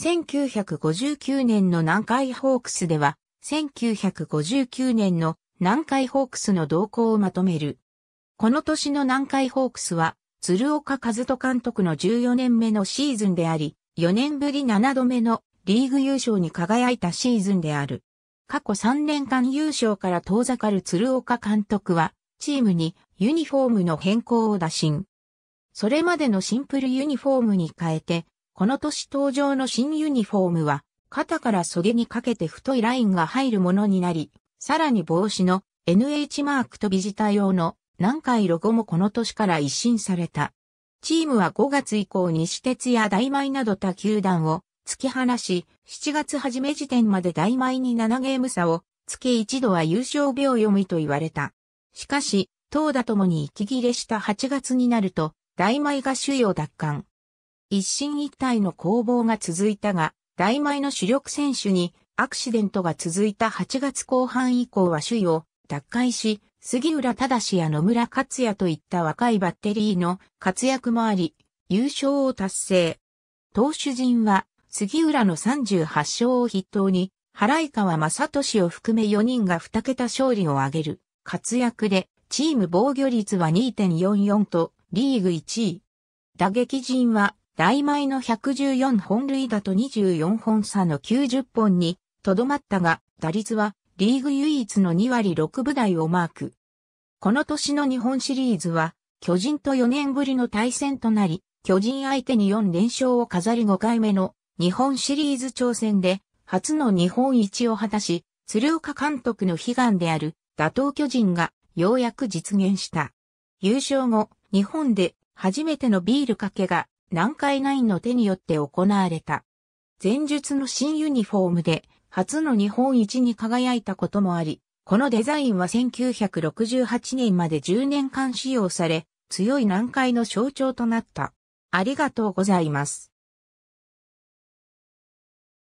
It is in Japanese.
1959年の南海ホークスでは、1959年の南海ホークスの動向をまとめる。この年の南海ホークスは、鶴岡和人監督の14年目のシーズンであり、4年ぶり7度目のリーグ優勝に輝いたシーズンである。過去3年間優勝から遠ざかる鶴岡監督は、チームにユニフォームの変更を打診。それまでのシンプルユニフォームに変えて、この年登場の新ユニフォームは、肩から袖にかけて太いラインが入るものになり、さらに帽子の NH マークとビジター用の南海ロゴもこの年から一新された。チームは5月以降西鉄や大米など他球団を突き放し、7月初め時点まで大米に7ゲーム差を、月一度は優勝秒読みと言われた。しかし、投打ともに息切れした8月になると、大米が首位を奪還。一進一退の攻防が続いたが、大米の主力選手にアクシデントが続いた8月後半以降は首位を奪回し、杉浦正や野村克也といった若いバッテリーの活躍もあり、優勝を達成。投手陣は杉浦の38勝を筆頭に、原井川正俊を含め4人が2桁勝利を挙げる活躍で、チーム防御率は2.44とリーグ1位。打撃陣は大米の114本塁打と24本差の90本にとどまったが、打率はリーグ唯一の2割6部台をマーク。この年の日本シリーズは、巨人と4年ぶりの対戦となり、巨人相手に4連勝を飾り5回目の日本シリーズ挑戦で、初の日本一を果たし、鶴岡監督の悲願である打倒巨人がようやく実現した。優勝後、日本で初めてのビールかけが南海ナインの手によって行われた。前述の新ユニフォームで初の日本一に輝いたこともあり、このデザインは1968年まで10年間使用され、強い南海の象徴となった。ありがとうございます。